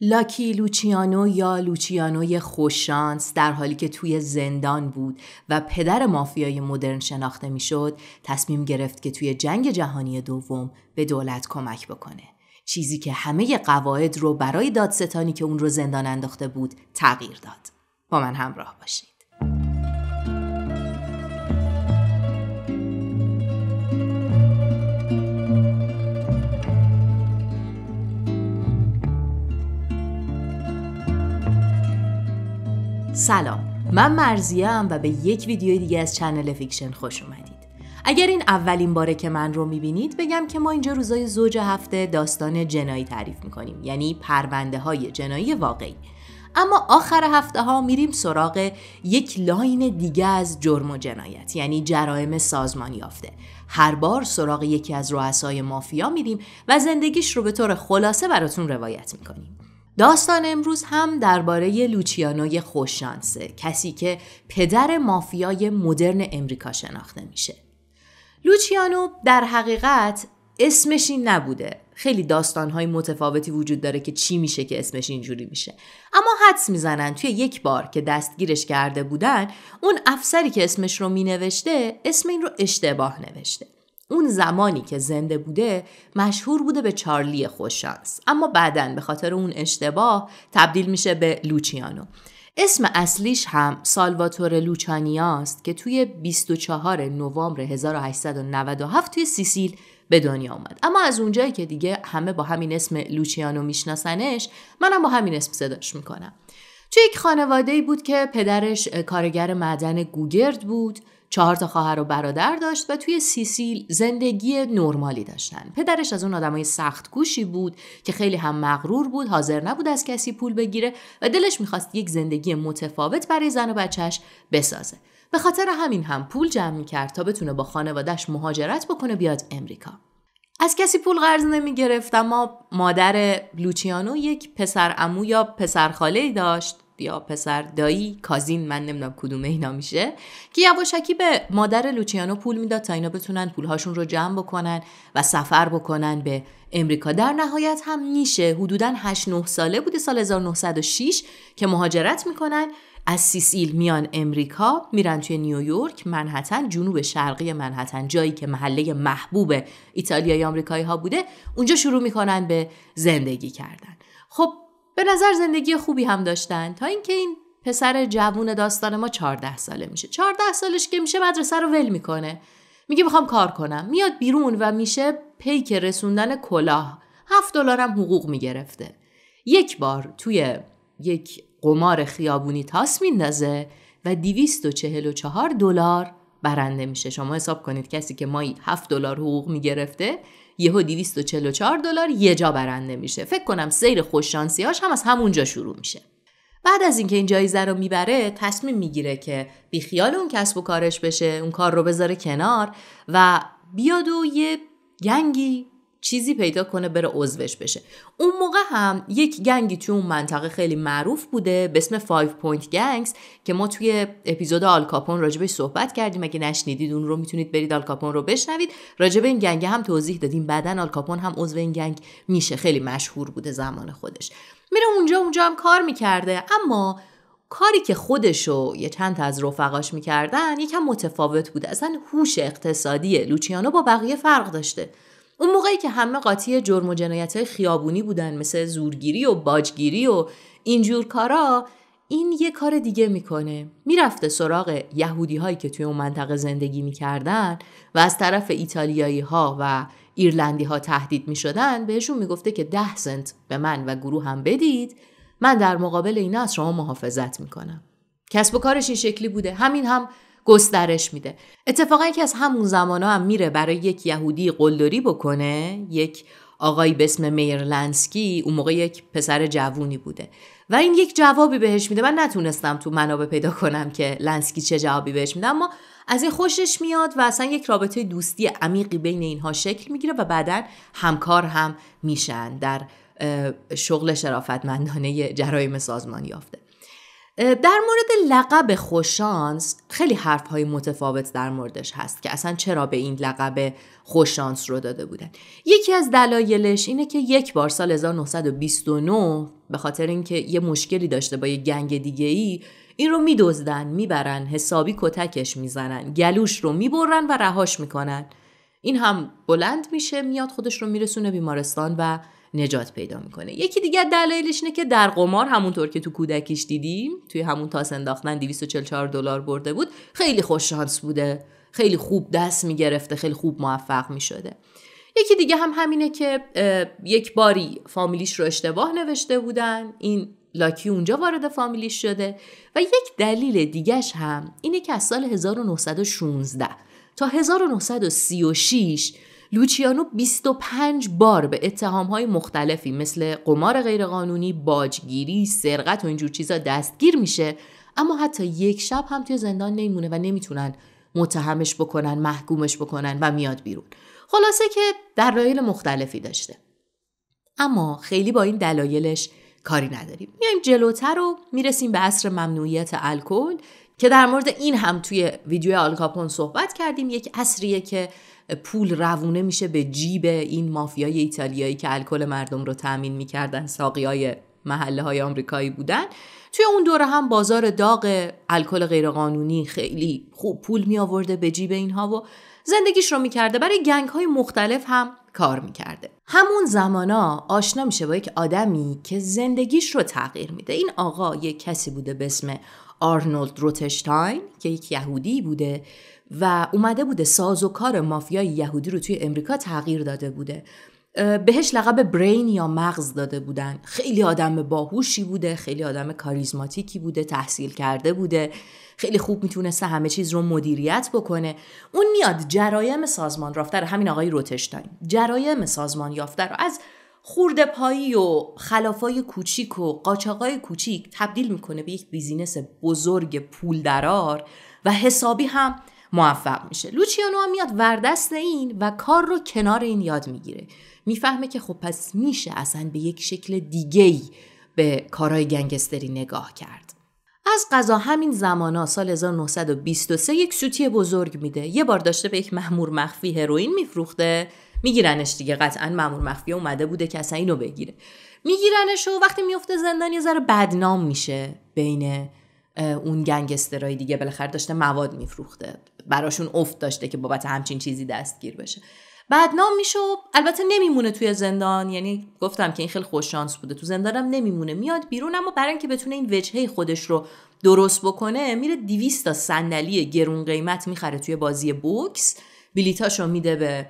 لاکی لوچیانو یا لوچیانوی خوششانس در حالی که توی زندان بود و پدر مافیای مدرن شناخته میشد تصمیم گرفت که توی جنگ جهانی دوم به دولت کمک بکنه چیزی که همه قواعد رو برای دادستانی که اون رو زندان انداخته بود تغییر داد با من همراه باشید سلام من مرزیه و به یک ویدیو دیگه از چنل فیکشن خوش اومدید اگر این اولین باره که من رو میبینید بگم که ما اینجا روزای زوج هفته داستان جنایی تعریف میکنیم یعنی پرونده های جنایی واقعی اما آخر هفته ها میریم سراغ یک لاین دیگه از جرم و جنایت یعنی جرائم سازمان یافته هر بار سراغ یکی از رؤسای مافیا میریم و زندگیش رو به طور خلاصه براتون روایت میکنیم داستان امروز هم درباره لوچیانوی خوششانسه کسی که پدر مافیای مدرن امریکا شناخته میشه لوچیانو در حقیقت اسمش این نبوده خیلی داستانهای متفاوتی وجود داره که چی میشه که اسمش اینجوری میشه اما حدس میزنن توی یک بار که دستگیرش کرده بودن اون افسری که اسمش رو مینوشته اسم این رو اشتباه نوشته اون زمانی که زنده بوده مشهور بوده به چارلی خوششانس اما بعدا به خاطر اون اشتباه تبدیل میشه به لوچیانو اسم اصلیش هم سالواتور لوچانیا است که توی 24 نوامبر 1897 توی سیسیل به دنیا اومد اما از اونجایی که دیگه همه با همین اسم لوچیانو میشناسنش منم با همین اسم صداش میکنم توی یک خانواده بود که پدرش کارگر معدن گوگرد بود چهار تا خواهر و برادر داشت و توی سیسیل زندگی نرمالی داشتن پدرش از اون آدمای سخت گوشی بود که خیلی هم مغرور بود حاضر نبود از کسی پول بگیره و دلش میخواست یک زندگی متفاوت برای زن و بچهش بسازه به خاطر همین هم پول جمع میکرد تا بتونه با خانوادهش مهاجرت بکنه بیاد امریکا از کسی پول قرض نمی گرفت اما مادر لوچیانو یک پسر امو یا پسر خاله داشت یا پسر دایی کازین من نمیدونم کدوم اینا میشه که یواشکی به مادر لوچیانو پول میداد تا اینا بتونن پولهاشون رو جمع بکنن و سفر بکنن به امریکا در نهایت هم میشه حدودا 8 9 ساله بوده سال 1906 که مهاجرت میکنن از سیسیل میان امریکا میرن توی نیویورک منحتن جنوب شرقی منحتن جایی که محله محبوب ایتالیایی آمریکایی ها بوده اونجا شروع میکنن به زندگی کردن خب به نظر زندگی خوبی هم داشتن تا اینکه این پسر جوون داستان ما 14 ساله میشه 14 سالش که میشه مدرسه رو ول میکنه میگه میخوام کار کنم میاد بیرون و میشه پیک رسوندن کلاه 7 هم حقوق میگرفته یک بار توی یک قمار خیابونی تاس میندازه و 244 دلار برنده میشه شما حساب کنید کسی که مایی 7 دلار حقوق میگرفته یهو 244 دلار یه جا برنده میشه فکر کنم سیر هاش هم از همونجا شروع میشه بعد از اینکه این جایزه رو میبره تصمیم میگیره که بیخیال اون کسب و کارش بشه اون کار رو بذاره کنار و بیاد و یه گنگی چیزی پیدا کنه بره عضوش بشه اون موقع هم یک گنگی توی اون منطقه خیلی معروف بوده به اسم 5 پوینت گنگز که ما توی اپیزود آلکاپون راجبش صحبت کردیم اگه نشنیدید اون رو میتونید برید آلکاپون رو بشنوید راجب این گنگ هم توضیح دادیم بعدا آلکاپون هم عضو این گنگ میشه خیلی مشهور بوده زمان خودش میره اونجا اونجا هم کار میکرده اما کاری که خودشو یه چند از رفقاش میکردن یکم متفاوت بوده اصلا هوش اقتصادی لوچیانو با بقیه فرق داشته اون موقعی که همه قاطی جرم و جنایت های خیابونی بودن مثل زورگیری و باجگیری و اینجور کارا این یه کار دیگه میکنه میرفته سراغ یهودی هایی که توی اون منطقه زندگی میکردن و از طرف ایتالیایی ها و ایرلندی ها تهدید میشدن بهشون میگفته که ده سنت به من و گروه هم بدید من در مقابل اینا از شما محافظت میکنم کسب و کارش این شکلی بوده همین هم گسترش میده اتفاقا که از همون زمانا هم میره برای یک یهودی قلدری بکنه یک آقایی به اسم میر لنسکی اون موقع یک پسر جوونی بوده و این یک جوابی بهش میده من نتونستم تو منابع پیدا کنم که لنسکی چه جوابی بهش میده اما از این خوشش میاد و اصلا یک رابطه دوستی عمیقی بین اینها شکل میگیره و بعدا همکار هم میشن در شغل شرافتمندانه جرایم سازمان یافته در مورد لقب خوشانس خیلی حرف های متفاوت در موردش هست که اصلا چرا به این لقب خوشانس رو داده بودن یکی از دلایلش اینه که یک بار سال 1929 به خاطر اینکه یه مشکلی داشته با یه گنگ دیگه ای این رو میدزدن میبرن حسابی کتکش میزنن گلوش رو میبرن و رهاش میکنن این هم بلند میشه میاد خودش رو میرسونه بیمارستان و نجات پیدا میکنه یکی دیگه دلایلش اینه که در قمار همونطور که تو کودکیش دیدیم توی همون تاس انداختن 244 دلار برده بود خیلی شانس بوده خیلی خوب دست میگرفته خیلی خوب موفق میشده یکی دیگه هم همینه که یک باری فامیلیش رو اشتباه نوشته بودن این لاکی اونجا وارد فامیلیش شده و یک دلیل دیگهش هم اینه که از سال 1916 تا 1936 لوچیانو 25 بار به های مختلفی مثل قمار غیرقانونی، باجگیری، سرقت و اینجور چیزا دستگیر میشه اما حتی یک شب هم توی زندان نمیمونه و نمیتونن متهمش بکنن، محکومش بکنن و میاد بیرون. خلاصه که دلایل مختلفی داشته. اما خیلی با این دلایلش کاری نداریم. میایم جلوتر و میرسیم به عصر ممنوعیت الکل که در مورد این هم توی ویدیو آلکاپون صحبت کردیم یک عصریه که پول روونه میشه به جیب این مافیای ایتالیایی که الکل مردم رو تامین میکردن ساقیای محله های آمریکایی بودن توی اون دوره هم بازار داغ الکل غیرقانونی خیلی خوب پول می به جیب اینها و زندگیش رو میکرده برای گنگ های مختلف هم کار میکرده همون زمانا آشنا میشه با یک آدمی که زندگیش رو تغییر میده این آقا یک کسی بوده به اسم آرنولد روتشتاین که یک یهودی بوده و اومده بوده ساز و کار مافیای یهودی رو توی امریکا تغییر داده بوده بهش لقب برین یا مغز داده بودن خیلی آدم باهوشی بوده خیلی آدم کاریزماتیکی بوده تحصیل کرده بوده خیلی خوب میتونسته همه چیز رو مدیریت بکنه اون میاد جرایم سازمان رافته همین آقای روتشتاین جرایم سازمان یافته رو از خورده پایی و خلافای کوچیک و قاچاقای کوچیک تبدیل میکنه به یک بیزینس بزرگ پولدرار و حسابی هم موفق میشه لوچیانو هم میاد وردست این و کار رو کنار این یاد میگیره میفهمه که خب پس میشه اصلا به یک شکل دیگه ای به کارهای گنگستری نگاه کرد از قضا همین زمانا سال 1923 یک سوتی بزرگ میده یه بار داشته به یک محمور مخفی هروئین میفروخته میگیرنش دیگه قطعا مامور مخفی اومده بوده که اصلا اینو بگیره میگیرنش و وقتی میفته زندان یه ذره بدنام میشه بین اون گنگسترای دیگه بالاخره داشته مواد میفروخته براشون افت داشته که بابت همچین چیزی دستگیر بشه نام میشه البته نمیمونه توی زندان یعنی گفتم که این خیلی خوش شانس بوده تو زندانم نمیمونه میاد بیرون اما برای اینکه بتونه این وجهه خودش رو درست بکنه میره 200 تا صندلی گرون قیمت میخره توی بازی بوکس بلیتاشو میده به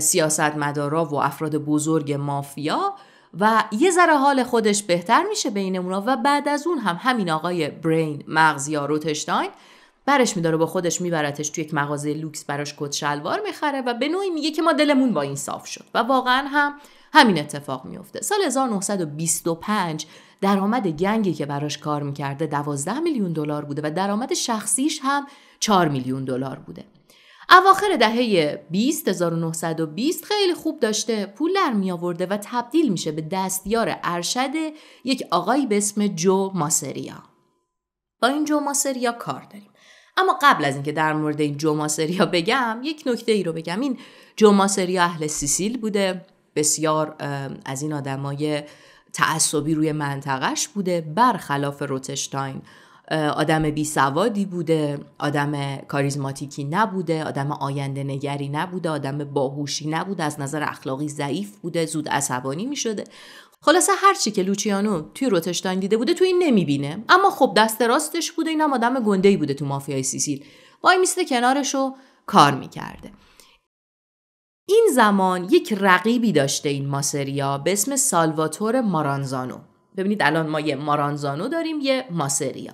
سیاستمدارا و افراد بزرگ مافیا و یه ذره حال خودش بهتر میشه بین اونا و بعد از اون هم همین آقای برین مغز یا روتشتاین برش میداره با خودش میبرتش توی یک مغازه لوکس براش کت شلوار میخره و به نوعی میگه که ما دلمون با این صاف شد و واقعا هم همین اتفاق میفته سال 1925 درآمد گنگی که براش کار میکرده 12 میلیون دلار بوده و درآمد شخصیش هم 4 میلیون دلار بوده اواخر دهه 20 1920 خیلی خوب داشته پول در می آورده و تبدیل میشه به دستیار ارشد یک آقایی به اسم جو ماسریا. با این جو ماسریا کار داریم. اما قبل از اینکه در مورد این جو ماسریا بگم یک نکته ای رو بگم این جو ماسریا اهل سیسیل بوده بسیار از این آدمای تعصبی روی منطقش بوده برخلاف روتشتاین آدم بی سوادی بوده آدم کاریزماتیکی نبوده آدم آینده نگری نبوده آدم باهوشی نبوده از نظر اخلاقی ضعیف بوده زود عصبانی می شده خلاصه هرچی که لوچیانو توی روتشتان دیده بوده تو این نمیبینه اما خب دست راستش بوده اینم آدم گندهی بوده تو مافیای سیسیل وای میسته کنارش رو کار میکرده این زمان یک رقیبی داشته این ماسریا به اسم سالواتور مارانزانو ببینید الان ما یه مارانزانو داریم یه ماسریا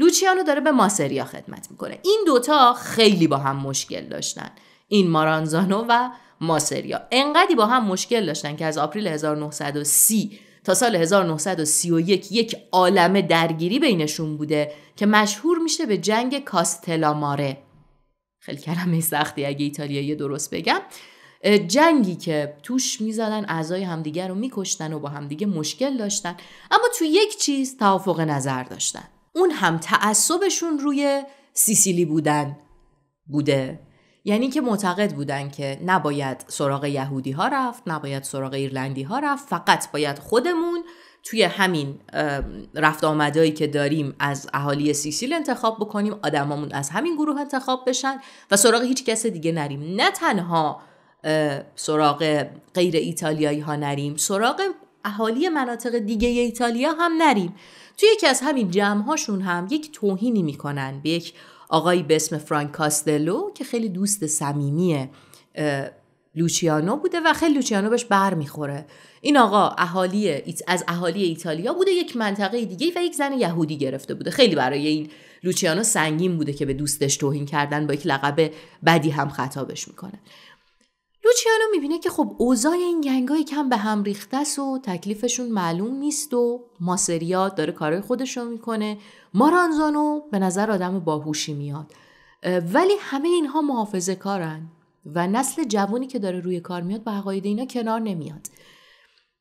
لوچیانو داره به ماسریا خدمت میکنه این دوتا خیلی با هم مشکل داشتن این مارانزانو و ماسریا انقدی با هم مشکل داشتن که از آپریل 1930 تا سال 1931 یک عالم درگیری بینشون بوده که مشهور میشه به جنگ کاستلاماره خیلی کلمه سختی اگه ایتالیایی درست بگم جنگی که توش میزدن اعضای همدیگر رو میکشتن و با همدیگه مشکل داشتن اما تو یک چیز توافق نظر داشتن اون هم تعصبشون روی سیسیلی بودن بوده یعنی که معتقد بودن که نباید سراغ یهودی ها رفت نباید سراغ ایرلندی ها رفت فقط باید خودمون توی همین رفت آمدایی که داریم از اهالی سیسیل انتخاب بکنیم آدمامون از همین گروه انتخاب بشن و سراغ هیچ کس دیگه نریم نه تنها سراغ غیر ایتالیایی ها نریم سراغ اهالی مناطق دیگه ایتالیا هم نریم توی یکی از همین جمعهاشون هم یک توهینی میکنن به یک آقایی به اسم فرانک کاستلو که خیلی دوست صمیمی لوچیانو بوده و خیلی لوچیانو بهش بر میخوره این آقا اهالی از اهالی ایتالیا بوده یک منطقه دیگه و یک زن یهودی گرفته بوده خیلی برای این لوچیانو سنگین بوده که به دوستش توهین کردن با یک لقب بدی هم خطابش میکنه لوچیانو میبینه که خب اوضاع این گنگای کم به هم ریخته است و تکلیفشون معلوم نیست و ماسریا داره کارای خودش رو میکنه مارانزانو به نظر آدم باهوشی میاد ولی همه اینها محافظه کارن و نسل جوانی که داره روی کار میاد با عقاید اینا کنار نمیاد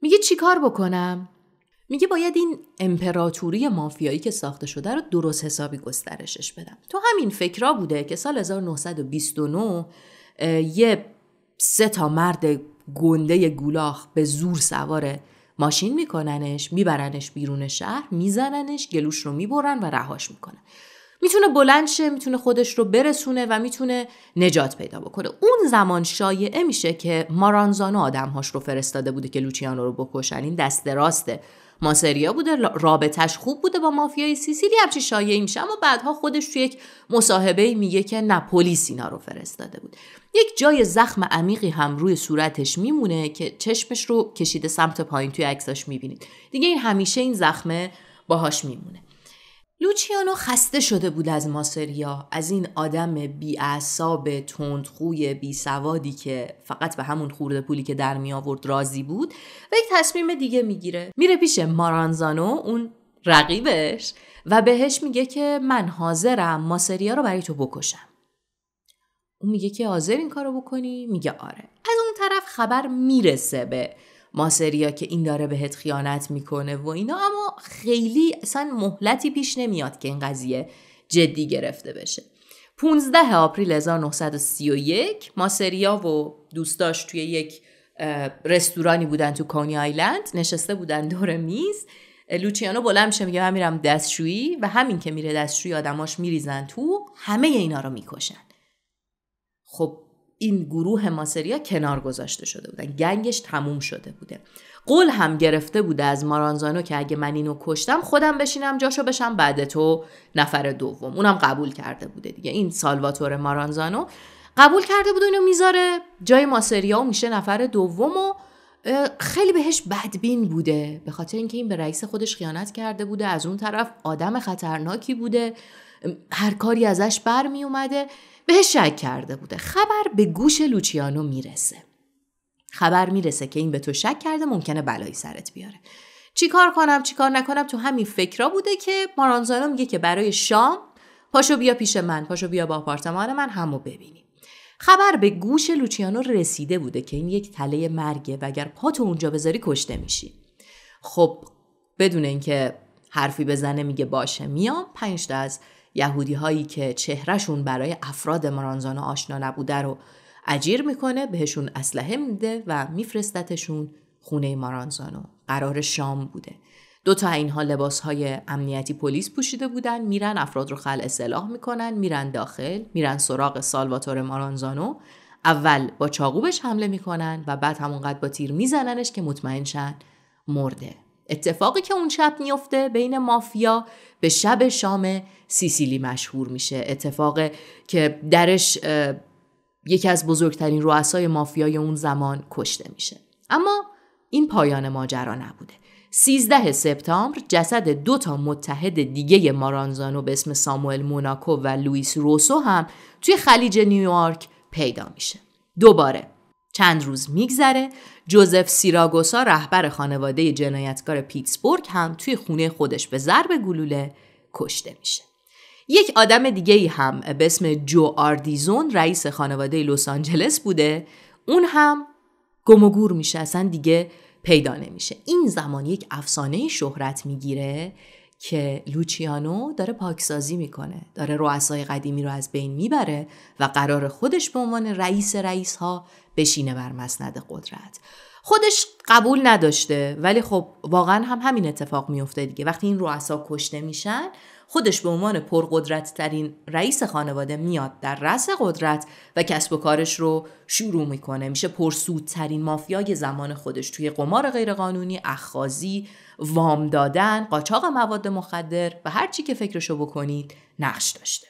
میگه چیکار بکنم میگه باید این امپراتوری مافیایی که ساخته شده رو درست حسابی گسترشش بدم تو همین فکرا بوده که سال 1929 یه سه تا مرد گنده گولاخ به زور سواره ماشین میکننش میبرنش بیرون شهر میزننش گلوش رو میبرن و رهاش میکنن میتونه بلند شه میتونه خودش رو برسونه و میتونه نجات پیدا بکنه اون زمان شایعه میشه که مارانزانو آدمهاش رو فرستاده بوده که لوچیانو رو بکشن این دست راسته ماسریا بوده رابطش خوب بوده با مافیای سیسیلی همچی شایعی میشه اما بعدها خودش توی یک مصاحبه میگه که نه پلیس اینا رو فرستاده بود یک جای زخم عمیقی هم روی صورتش میمونه که چشمش رو کشیده سمت پایین توی عکساش میبینید دیگه این همیشه این زخمه باهاش میمونه لوچیانو خسته شده بود از ماسریا از این آدم بیاعصاب تندخوی بی که فقط به همون خورده پولی که در می آورد راضی بود و یک تصمیم دیگه میگیره میره پیش مارانزانو اون رقیبش و بهش میگه که من حاضرم ماسریا رو برای تو بکشم اون میگه که حاضر این کارو بکنی میگه آره از اون طرف خبر میرسه به ماسریا که این داره بهت خیانت میکنه و اینا اما خیلی اصلا مهلتی پیش نمیاد که این قضیه جدی گرفته بشه 15 آپریل 1931 ماسریا و دوستاش توی یک رستورانی بودن تو کانی آیلند نشسته بودن دور میز لوچیانو بلند میشه میگه من میرم دستشویی و همین که میره دستشویی آدماش میریزن تو همه اینا رو میکشن خب این گروه ماسریا کنار گذاشته شده بودن گنگش تموم شده بوده قول هم گرفته بوده از مارانزانو که اگه من اینو کشتم خودم بشینم جاشو بشم بعد تو نفر دوم اونم قبول کرده بوده دیگه این سالواتور مارانزانو قبول کرده بود اینو میذاره جای ماسریا و میشه نفر دوم و خیلی بهش بدبین بوده به خاطر اینکه این به رئیس خودش خیانت کرده بوده از اون طرف آدم خطرناکی بوده هر کاری ازش برمی اومده به شک کرده بوده خبر به گوش لوچیانو میرسه خبر میرسه که این به تو شک کرده ممکنه بلایی سرت بیاره چیکار کنم چیکار نکنم تو همین فکرا بوده که مارانزانو میگه که برای شام پاشو بیا پیش من پاشو بیا با آپارتمان من همو ببینیم خبر به گوش لوچیانو رسیده بوده که این یک تله مرگه و اگر پاتو اونجا بذاری کشته میشی خب بدون اینکه حرفی بزنه میگه باشه میام پنج از یهودی هایی که چهرهشون برای افراد مارانزانو آشنا نبوده رو اجیر میکنه بهشون اسلحه میده و میفرستتشون خونه مارانزانو قرار شام بوده دو تا اینها لباس های امنیتی پلیس پوشیده بودن میرن افراد رو خل اصلاح میکنن میرن داخل میرن سراغ سالواتور مارانزانو اول با چاقوبش حمله میکنن و بعد همونقدر با تیر میزننش که مطمئن شن مرده اتفاقی که اون شب میفته بین مافیا به شب شام سیسیلی مشهور میشه اتفاق که درش یکی از بزرگترین رؤسای مافیای اون زمان کشته میشه اما این پایان ماجرا نبوده 13 سپتامبر جسد دو تا متحد دیگه مارانزانو به اسم ساموئل موناکو و لوئیس روسو هم توی خلیج نیویورک پیدا میشه دوباره چند روز میگذره جوزف سیراگوسا رهبر خانواده جنایتکار پیتسبورگ هم توی خونه خودش به ضرب گلوله کشته میشه. یک آدم دیگه ای هم به اسم جو آردیزون رئیس خانواده لس آنجلس بوده اون هم گم و گور میشه اصلا دیگه پیدا نمیشه این زمان یک افسانه شهرت میگیره که لوچیانو داره پاکسازی میکنه داره رؤسای قدیمی رو از بین میبره و قرار خودش به عنوان رئیس رئیس ها بشینه بر مسند قدرت خودش قبول نداشته ولی خب واقعا هم همین اتفاق میفته دیگه وقتی این رؤسا کشته میشن خودش به عنوان پرقدرت ترین رئیس خانواده میاد در رأس قدرت و کسب و کارش رو شروع میکنه میشه پرسودترین مافیای زمان خودش توی قمار غیرقانونی اخخازی وام دادن قاچاق مواد مخدر و هر چی که فکرشو بکنید نقش داشته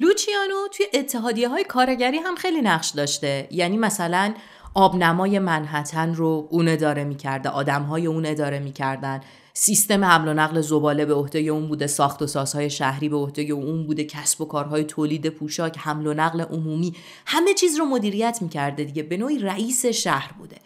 لوچیانو توی اتحادیه های کارگری هم خیلی نقش داشته یعنی مثلا آبنمای منحتن رو اون اداره میکرده آدم های اون اداره میکردن سیستم حمل و نقل زباله به عهده اون بوده ساخت و سازهای شهری به عهده اون بوده کسب و کارهای تولید پوشاک حمل و نقل عمومی همه چیز رو مدیریت میکرده دیگه به نوعی رئیس شهر بوده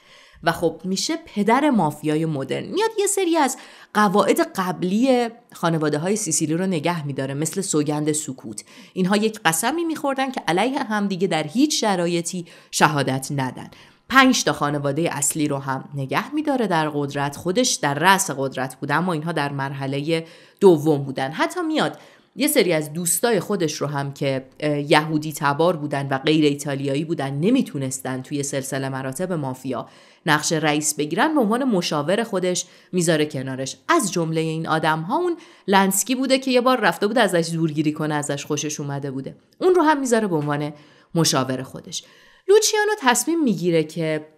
و خب میشه پدر مافیای مدرن میاد یه سری از قواعد قبلی خانواده های سیسیلی رو نگه میداره مثل سوگند سکوت اینها یک قسمی میخوردن که علیه هم در هیچ شرایطی شهادت ندن پنج تا خانواده اصلی رو هم نگه میداره در قدرت خودش در رأس قدرت بوده اما اینها در مرحله دوم بودن حتی میاد یه سری از دوستای خودش رو هم که یهودی تبار بودن و غیر ایتالیایی بودن نمیتونستن توی سلسله مراتب مافیا نقش رئیس بگیرن به عنوان مشاور خودش میذاره کنارش از جمله این آدم ها اون لنسکی بوده که یه بار رفته بود ازش زورگیری کنه ازش خوشش اومده بوده اون رو هم میذاره به عنوان مشاور خودش لوچیانو تصمیم میگیره که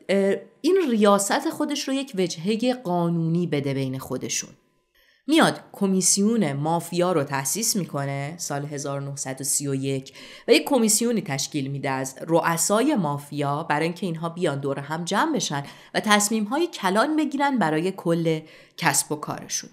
این ریاست خودش رو یک وجهه قانونی بده بین خودشون میاد کمیسیون مافیا رو تأسیس میکنه سال 1931 و یک کمیسیونی تشکیل میده از رؤسای مافیا برای اینکه اینها بیان دور هم جمع بشن و تصمیم های کلان بگیرن برای کل کسب و کارشون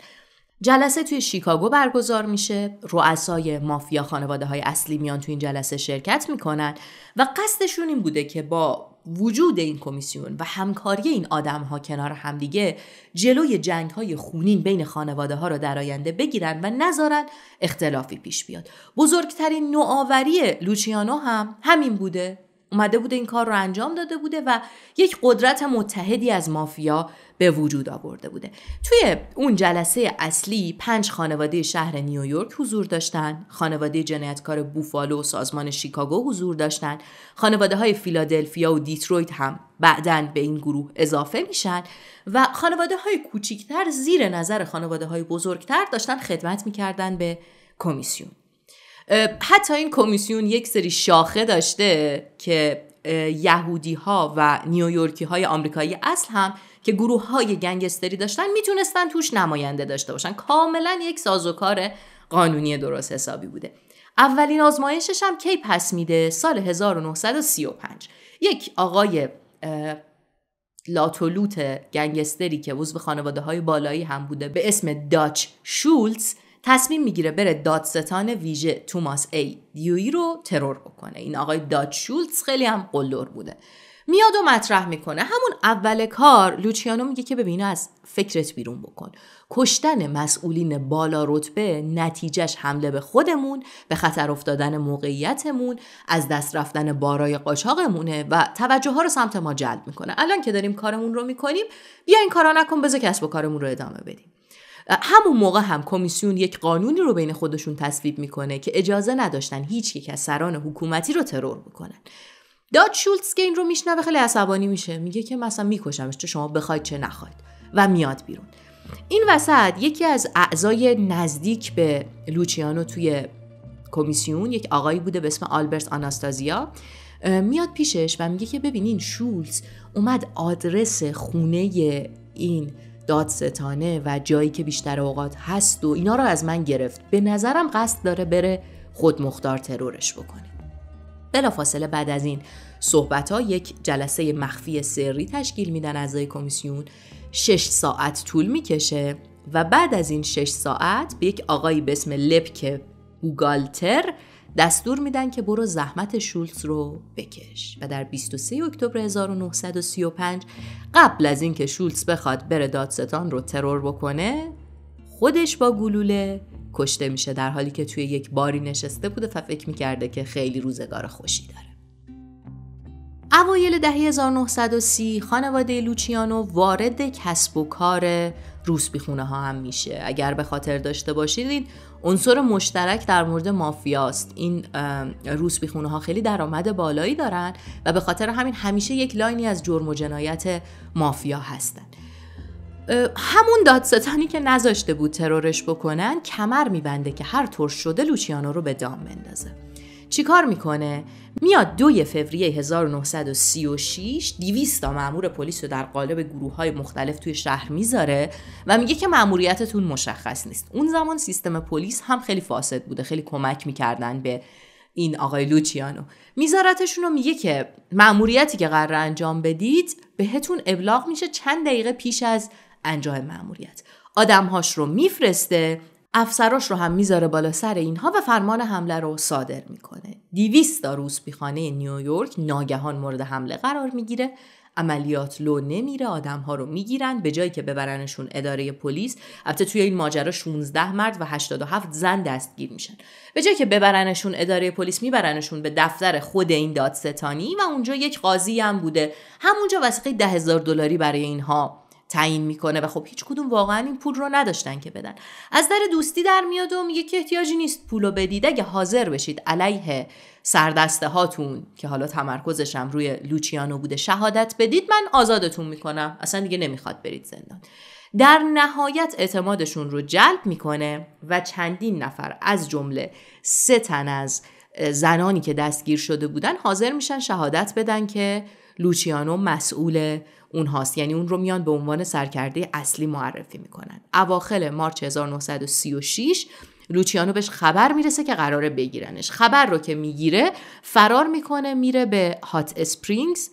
جلسه توی شیکاگو برگزار میشه رؤسای مافیا خانواده های اصلی میان توی این جلسه شرکت میکنن و قصدشون این بوده که با وجود این کمیسیون و همکاری این آدم ها کنار همدیگه جلوی جنگ های خونین بین خانواده ها را در آینده بگیرن و نذارن اختلافی پیش بیاد بزرگترین نوآوری لوچیانو هم همین بوده اومده بوده این کار رو انجام داده بوده و یک قدرت متحدی از مافیا به وجود آورده بوده توی اون جلسه اصلی پنج خانواده شهر نیویورک حضور داشتن خانواده جنایتکار بوفالو و سازمان شیکاگو حضور داشتن خانواده های فیلادلفیا و دیترویت هم بعدا به این گروه اضافه میشن و خانواده های کوچیکتر زیر نظر خانواده های بزرگتر داشتن خدمت میکردن به کمیسیون حتی این کمیسیون یک سری شاخه داشته که یهودی ها و نیویورکی های آمریکایی اصل هم که گروه های گنگستری داشتن میتونستن توش نماینده داشته باشن کاملا یک سازوکار قانونی درست حسابی بوده اولین آزمایشش هم کی پس میده سال 1935 یک آقای لاتولوت گنگستری که عضو خانواده های بالایی هم بوده به اسم داچ شولز تصمیم میگیره بره دادستان ویژه توماس ای دیوی رو ترور بکنه این آقای داد شولتز خیلی هم قلدر بوده میاد و مطرح میکنه همون اول کار لوچیانو میگه که ببین از فکرت بیرون بکن کشتن مسئولین بالا رتبه نتیجهش حمله به خودمون به خطر افتادن موقعیتمون از دست رفتن بارای قاچاقمونه و توجه ها رو سمت ما جلب میکنه الان که داریم کارمون رو میکنیم بیا این کارا نکن بذار کسب و کارمون رو ادامه بدیم همون موقع هم کمیسیون یک قانونی رو بین خودشون تصویب میکنه که اجازه نداشتن هیچ یک از سران حکومتی رو ترور بکنن داد شولتز که این رو میشنوه خیلی عصبانی میشه میگه که مثلا میکشمش چه شما بخواید چه نخواید و میاد بیرون این وسط یکی از اعضای نزدیک به لوچیانو توی کمیسیون یک آقایی بوده به اسم آلبرت آناستازیا میاد پیشش و میگه که ببینین شولز اومد آدرس خونه این دادستانه و جایی که بیشتر اوقات هست و اینا رو از من گرفت به نظرم قصد داره بره خود ترورش بکنه بلافاصله بعد از این صحبت ها یک جلسه مخفی سری تشکیل میدن اعضای کمیسیون شش ساعت طول میکشه و بعد از این شش ساعت به یک آقایی به اسم لپک بوگالتر دستور میدن که برو زحمت شولتز رو بکش و در 23 اکتبر 1935 قبل از اینکه شولتز بخواد بره دادستان رو ترور بکنه خودش با گلوله کشته میشه در حالی که توی یک باری نشسته بوده و فکر میکرده که خیلی روزگار خوشی داره اوایل دهه 1930 خانواده لوچیانو وارد کسب و کار روس بیخونه ها هم میشه اگر به خاطر داشته باشید این عنصر مشترک در مورد مافیاست این روس بیخونه ها خیلی درآمد بالایی دارن و به خاطر همین همیشه یک لاینی از جرم و جنایت مافیا هستند. همون دادستانی که نذاشته بود ترورش بکنن کمر میبنده که هر طور شده لوچیانو رو به دام بندازه چیکار میکنه میاد دوی فوریه 1936 200 تا مامور پلیس رو در قالب گروه های مختلف توی شهر میذاره و میگه که ماموریتتون مشخص نیست اون زمان سیستم پلیس هم خیلی فاسد بوده خیلی کمک میکردن به این آقای لوچیانو میذارتشون رو میگه که ماموریتی که قرار انجام بدید بهتون ابلاغ میشه چند دقیقه پیش از انجام ماموریت آدمهاش رو میفرسته افسراش رو هم میذاره بالا سر اینها و فرمان حمله رو صادر میکنه. 200 تا بیخانه نیویورک ناگهان مورد حمله قرار میگیره. عملیات لو نمیره آدمها رو میگیرن به جایی که ببرنشون اداره پلیس البته توی این ماجرا 16 مرد و 87 زن دستگیر میشن به جایی که ببرنشون اداره پلیس میبرنشون به دفتر خود این دادستانی و اونجا یک قاضی هم بوده همونجا وسیقه 10000 دلاری برای اینها تعیین میکنه و خب هیچ کدوم واقعا این پول رو نداشتن که بدن از در دوستی در میاد و میگه که احتیاجی نیست پول رو بدید اگه حاضر بشید علیه سردسته هاتون که حالا تمرکزشم روی لوچیانو بوده شهادت بدید من آزادتون میکنم اصلا دیگه نمیخواد برید زندان در نهایت اعتمادشون رو جلب میکنه و چندین نفر از جمله سه تن از زنانی که دستگیر شده بودن حاضر میشن شهادت بدن که لوچیانو مسئول هاست یعنی اون رو میان به عنوان سرکرده اصلی معرفی میکنن اواخل مارچ 1936 لوچیانو بهش خبر میرسه که قراره بگیرنش خبر رو که میگیره فرار میکنه میره به هات اسپرینگز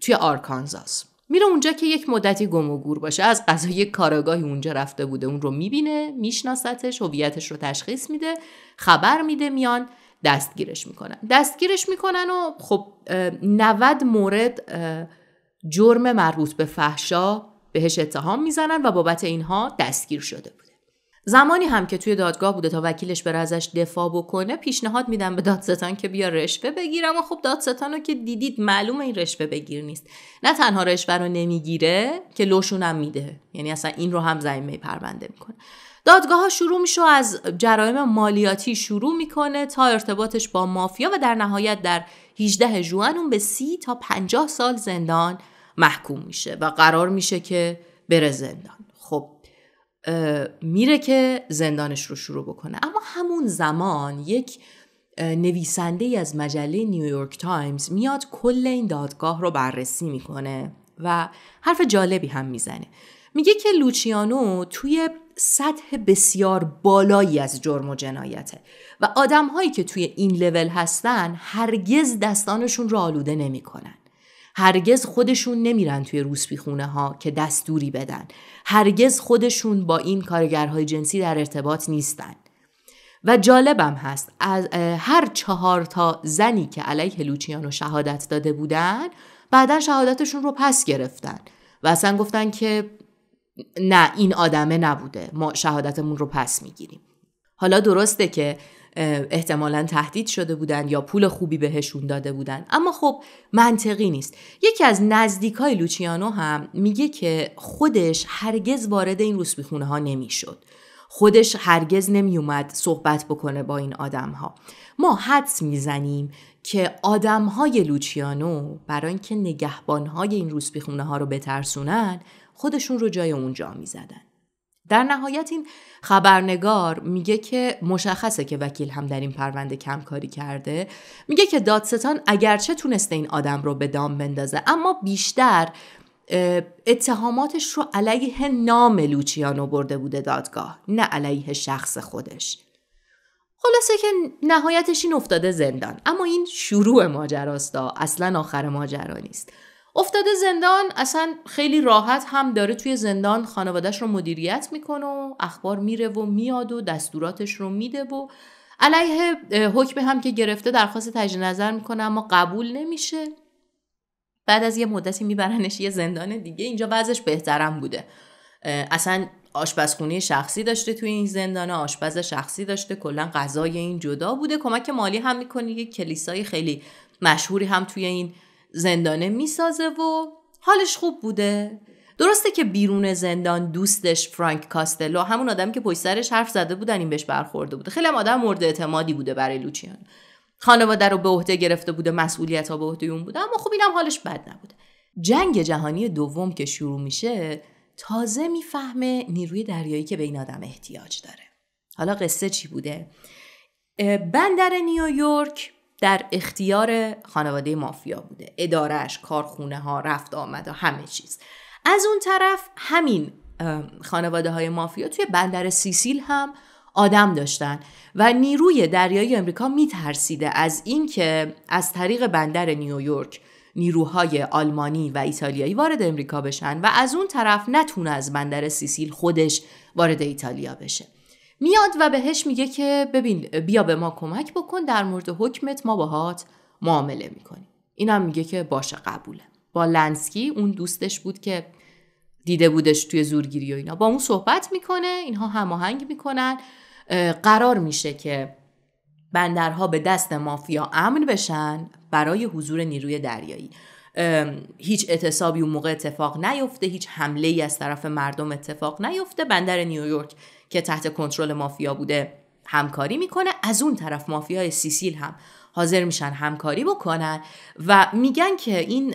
توی آرکانزاس میره اونجا که یک مدتی گم و گور باشه از غذای کاراگاهی اونجا رفته بوده اون رو میبینه میشناستش هویتش رو تشخیص میده خبر میده میان دستگیرش میکنن دستگیرش میکنن و خب 90 مورد جرم مربوط به فحشا بهش اتهام میزنن و بابت اینها دستگیر شده بوده زمانی هم که توی دادگاه بوده تا وکیلش بره ازش دفاع بکنه پیشنهاد میدم به دادستان که بیا رشوه بگیر اما خب دادستان رو که دیدید معلومه این رشوه بگیر نیست نه تنها رشوه رو نمیگیره که لوشونم میده یعنی اصلا این رو هم زمین پرونده میکنه دادگاه ها شروع میشه از جرایم مالیاتی شروع میکنه تا ارتباطش با مافیا و در نهایت در 18 جوان اون به 30 تا 50 سال زندان محکوم میشه و قرار میشه که بره زندان خب میره که زندانش رو شروع بکنه اما همون زمان یک نویسنده ای از مجله نیویورک تایمز میاد کل این دادگاه رو بررسی میکنه و حرف جالبی هم میزنه میگه که لوچیانو توی سطح بسیار بالایی از جرم و جنایته و آدم هایی که توی این لول هستن هرگز دستانشون را آلوده نمیکنن. هرگز خودشون نمیرن توی روسپی ها که دستوری بدن. هرگز خودشون با این کارگرهای جنسی در ارتباط نیستن. و جالبم هست از هر چهار تا زنی که علیه لوچیانو شهادت داده بودن بعدا شهادتشون رو پس گرفتن و اصلا گفتن که نه این آدمه نبوده ما شهادتمون رو پس میگیریم حالا درسته که احتمالا تهدید شده بودن یا پول خوبی بهشون داده بودن اما خب منطقی نیست یکی از نزدیکای لوچیانو هم میگه که خودش هرگز وارد این روسبیخونه ها نمیشد خودش هرگز نمیومد صحبت بکنه با این آدم ها ما حدس میزنیم که آدم های لوچیانو برای اینکه نگهبان های این روسبیخونه ها رو بترسونن خودشون رو جای اونجا میزدن در نهایت این خبرنگار میگه که مشخصه که وکیل هم در این پرونده کمکاری کرده میگه که دادستان اگرچه تونسته این آدم رو به دام بندازه اما بیشتر اتهاماتش رو علیه نام لوچیانو برده بوده دادگاه نه علیه شخص خودش خلاصه که نهایتش این افتاده زندان اما این شروع ماجراست اصلا آخر ماجرا نیست افتاده زندان اصلا خیلی راحت هم داره توی زندان خانوادهش رو مدیریت میکنه و اخبار میره و میاد و دستوراتش رو میده و علیه حکم هم که گرفته درخواست تجدید نظر میکنه اما قبول نمیشه بعد از یه مدتی میبرنش یه زندان دیگه اینجا وضعش بهترم بوده اصلا آشپزخونه شخصی داشته توی این زندان آشپز شخصی داشته کلا غذای این جدا بوده کمک مالی هم میکنه یه کلیسای خیلی مشهوری هم توی این زندانه میسازه و حالش خوب بوده درسته که بیرون زندان دوستش فرانک کاستلو همون آدم که پشت سرش حرف زده بودن این بهش برخورده بوده خیلی هم آدم مورد اعتمادی بوده برای لوچیان خانواده رو به عهده گرفته بوده مسئولیت ها به عهده اون بوده اما خب اینم حالش بد نبوده جنگ جهانی دوم که شروع میشه تازه میفهمه نیروی دریایی که به این آدم احتیاج داره حالا قصه چی بوده بندر نیویورک در اختیار خانواده مافیا بوده ادارهش، کارخونه ها رفت آمد و همه چیز از اون طرف همین خانواده های مافیا توی بندر سیسیل هم آدم داشتن و نیروی دریایی امریکا میترسیده از اینکه از طریق بندر نیویورک نیروهای آلمانی و ایتالیایی وارد امریکا بشن و از اون طرف نتونه از بندر سیسیل خودش وارد ایتالیا بشه میاد و بهش میگه که ببین بیا به ما کمک بکن در مورد حکمت ما باهات معامله میکنیم اینم میگه که باشه قبوله با لنسکی اون دوستش بود که دیده بودش توی زورگیری و اینا با اون صحبت میکنه اینها هماهنگ میکنن قرار میشه که بندرها به دست مافیا امن بشن برای حضور نیروی دریایی هیچ اعتصابی اون موقع اتفاق نیفته هیچ حمله ای از طرف مردم اتفاق نیفته بندر نیویورک که تحت کنترل مافیا بوده همکاری میکنه از اون طرف مافیای سیسیل هم حاضر میشن همکاری بکنن و میگن که این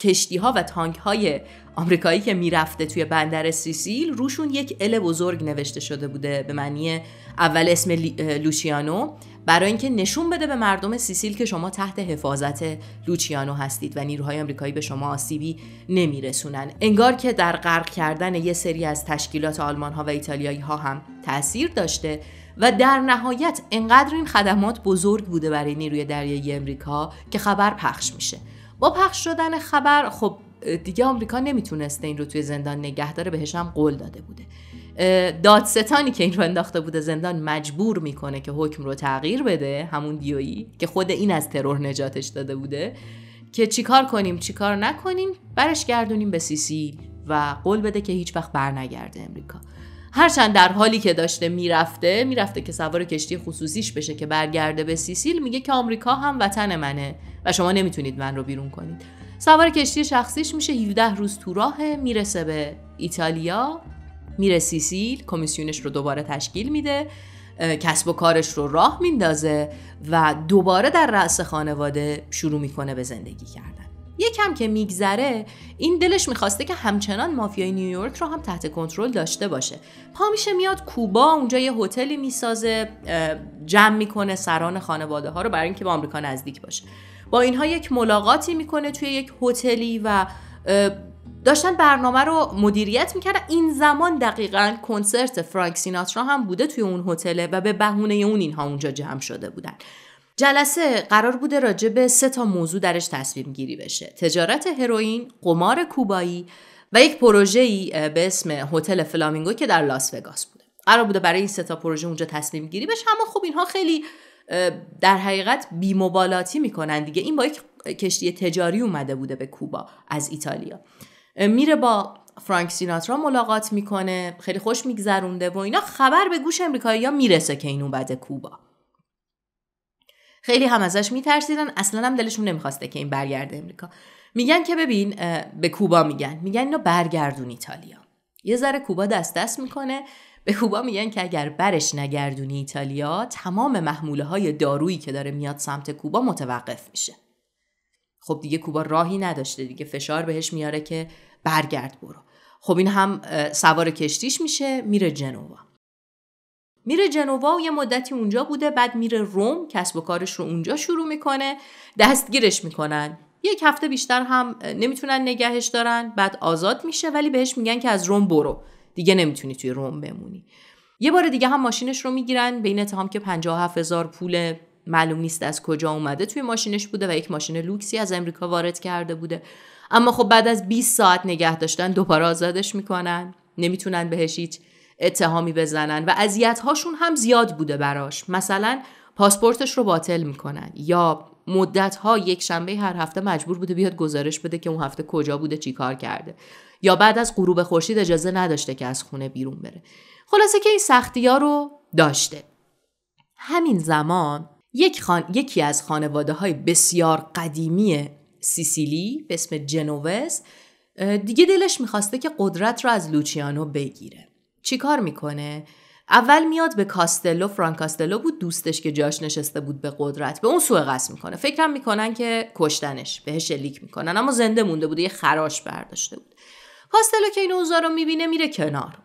کشتی ها و تانک های آمریکایی که میرفته توی بندر سیسیل روشون یک ال بزرگ نوشته شده بوده به معنی اول اسم لوچیانو برای اینکه نشون بده به مردم سیسیل که شما تحت حفاظت لوچیانو هستید و نیروهای آمریکایی به شما آسیبی نمیرسونن انگار که در غرق کردن یه سری از تشکیلات آلمان ها و ایتالیایی ها هم تاثیر داشته و در نهایت انقدر این خدمات بزرگ بوده برای نیروی دریایی آمریکا که خبر پخش میشه با پخش شدن خبر خب دیگه آمریکا نمیتونسته این رو توی زندان نگه داره بهش هم قول داده بوده دادستانی که این رو انداخته بوده زندان مجبور میکنه که حکم رو تغییر بده همون دیویی که خود این از ترور نجاتش داده بوده که چیکار کنیم چیکار نکنیم برش گردونیم به سیسی و قول بده که هیچ وقت برنگرده امریکا هرچند در حالی که داشته میرفته میرفته که سوار کشتی خصوصیش بشه که برگرده به سیسیل میگه که آمریکا هم وطن منه و شما نمیتونید من رو بیرون کنید سوار کشتی شخصیش میشه 17 روز تو راه میرسه به ایتالیا میره سیسیل کمیسیونش رو دوباره تشکیل میده کسب و کارش رو راه میندازه و دوباره در رأس خانواده شروع میکنه به زندگی کردن یکم که میگذره این دلش میخواسته که همچنان مافیای نیویورک رو هم تحت کنترل داشته باشه پا میشه میاد کوبا اونجا یه هتلی میسازه جمع میکنه سران خانواده ها رو برای اینکه به آمریکا نزدیک باشه با اینها یک ملاقاتی میکنه توی یک هتلی و داشتن برنامه رو مدیریت میکردن این زمان دقیقا کنسرت فرانک سیناترا هم بوده توی اون هتله. و به بهونه اون اینها اونجا جمع شده بودن جلسه قرار بوده راجع به سه تا موضوع درش تصمیم گیری بشه تجارت هروئین قمار کوبایی و یک پروژه‌ای به اسم هتل فلامینگو که در لاس وگاس بوده قرار بوده برای این سه تا پروژه اونجا تصمیم گیری بشه اما خب اینها خیلی در حقیقت بیمبالاتی میکنن دیگه این با یک کشتی تجاری اومده بوده به کوبا از ایتالیا میره با فرانک سیناترا ملاقات میکنه خیلی خوش میگذرونده و اینا خبر به گوش امریکایی ها میرسه که این اومده کوبا خیلی هم ازش میترسیدن اصلا هم دلشون نمیخواسته که این برگرده امریکا میگن که ببین به کوبا میگن میگن اینو برگردون ایتالیا یه ذره کوبا دست دست میکنه به کوبا میگن که اگر برش نگردونی ایتالیا تمام محموله های دارویی که داره میاد سمت کوبا متوقف میشه خب دیگه کوبا راهی نداشته دیگه فشار بهش میاره که برگرد برو خب این هم سوار کشتیش میشه میره جنوا میره جنوا و یه مدتی اونجا بوده بعد میره روم کسب و کارش رو اونجا شروع میکنه دستگیرش میکنن یک هفته بیشتر هم نمیتونن نگهش دارن بعد آزاد میشه ولی بهش میگن که از روم برو دیگه نمیتونی توی روم بمونی یه بار دیگه هم ماشینش رو میگیرن به این اتهام که 57 هزار پول معلوم نیست از کجا اومده توی ماشینش بوده و یک ماشین لوکسی از امریکا وارد کرده بوده اما خب بعد از 20 ساعت نگه داشتن دوباره آزادش میکنن نمیتونن بهش هیچ اتهامی بزنن و اذیت هم زیاد بوده براش مثلا پاسپورتش رو باطل میکنن یا مدت ها یک شنبه هر هفته مجبور بوده بیاد گزارش بده که اون هفته کجا بوده چیکار کرده یا بعد از غروب خورشید اجازه نداشته که از خونه بیرون بره خلاصه که این سختی ها رو داشته همین زمان یک خان... یکی از خانواده های بسیار قدیمی سیسیلی به اسم جنووز دیگه دلش میخواسته که قدرت رو از لوچیانو بگیره چی کار میکنه اول میاد به کاستلو فرانک کاستلو بود دوستش که جاش نشسته بود به قدرت به اون سوء قصد میکنه فکرم میکنن که کشتنش بهش لیک میکنن اما زنده مونده بوده یه خراش برداشته بود کاستلو که این اوضاع رو میبینه میره کنار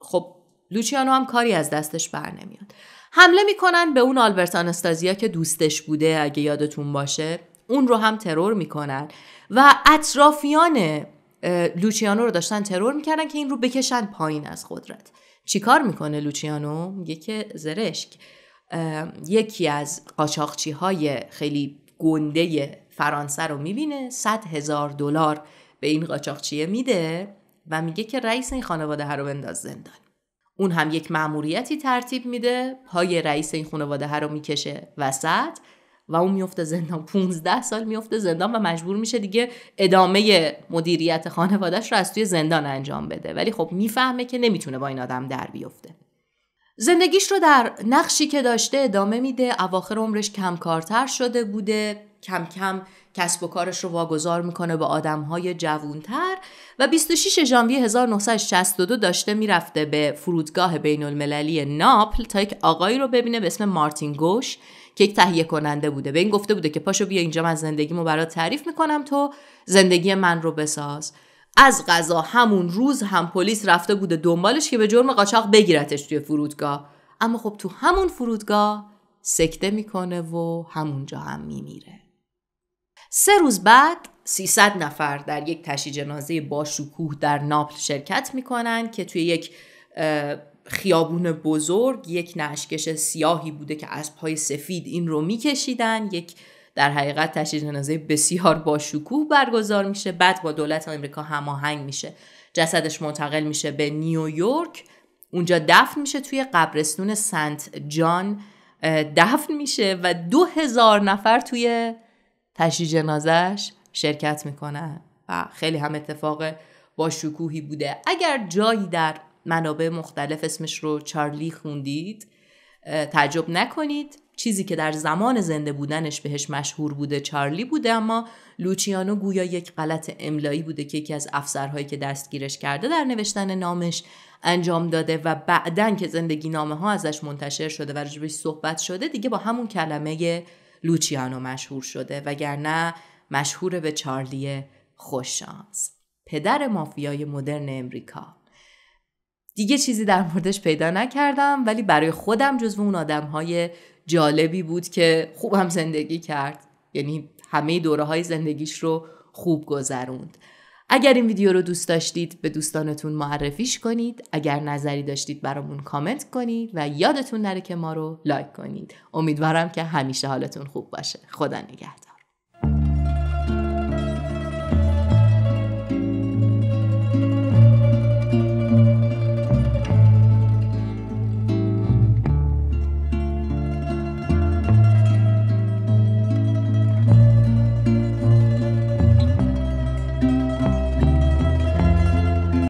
خب لوچیانو هم کاری از دستش بر نمیاد حمله میکنن به اون آلبرت آنستازیا که دوستش بوده اگه یادتون باشه اون رو هم ترور میکنن و اطرافیان لوچیانو رو داشتن ترور میکردن که این رو بکشن پایین از قدرت چیکار میکنه لوچیانو میگه که زرشک یکی از قاچاقچی های خیلی گنده فرانسه رو میبینه 100 هزار دلار به این قاچاقچیه میده و میگه که رئیس این خانواده رو بنداز زندان اون هم یک معموریتی ترتیب میده پای رئیس این خانواده رو میکشه وسط و اون میفته زندان 15 سال میفته زندان و مجبور میشه دیگه ادامه مدیریت خانوادهش رو از توی زندان انجام بده ولی خب میفهمه که نمیتونه با این آدم در بیفته زندگیش رو در نقشی که داشته ادامه میده اواخر عمرش کمکارتر شده بوده کم کم کسب و کارش رو واگذار میکنه به آدمهای جوونتر و 26 ژانویه 1962 داشته میرفته به فرودگاه بین المللی ناپل تا یک آقایی رو ببینه به اسم مارتین گوش یک تهیه کننده بوده به این گفته بوده که پاشو بیا اینجا من زندگیمو برات تعریف میکنم تو زندگی من رو بساز از غذا همون روز هم پلیس رفته بوده دنبالش که به جرم قاچاق بگیرتش توی فرودگاه اما خب تو همون فرودگاه سکته میکنه و همونجا هم میمیره سه روز بعد 300 نفر در یک تشی جنازه با شکوه در ناپل شرکت میکنن که توی یک خیابون بزرگ یک نشکش سیاهی بوده که از پای سفید این رو میکشیدن یک در حقیقت تشییع جنازه بسیار با شکوه برگزار میشه بعد با دولت آمریکا هماهنگ میشه جسدش منتقل میشه به نیویورک اونجا دفن میشه توی قبرستون سنت جان دفن میشه و دو هزار نفر توی تشییع جنازش شرکت میکنن و خیلی هم اتفاق با شکوهی بوده اگر جایی در منابع مختلف اسمش رو چارلی خوندید تعجب نکنید چیزی که در زمان زنده بودنش بهش مشهور بوده چارلی بوده اما لوچیانو گویا یک غلط املایی بوده که یکی از افسرهایی که دستگیرش کرده در نوشتن نامش انجام داده و بعدن که زندگی نامه ها ازش منتشر شده و رجبش صحبت شده دیگه با همون کلمه لوچیانو مشهور شده وگرنه مشهور به چارلی خوششانس پدر مافیای مدرن امریکا دیگه چیزی در موردش پیدا نکردم ولی برای خودم جزو اون آدم های جالبی بود که خوب هم زندگی کرد یعنی همه دوره های زندگیش رو خوب گذروند اگر این ویدیو رو دوست داشتید به دوستانتون معرفیش کنید اگر نظری داشتید برامون کامنت کنید و یادتون نره که ما رو لایک کنید امیدوارم که همیشه حالتون خوب باشه خدا نگهدار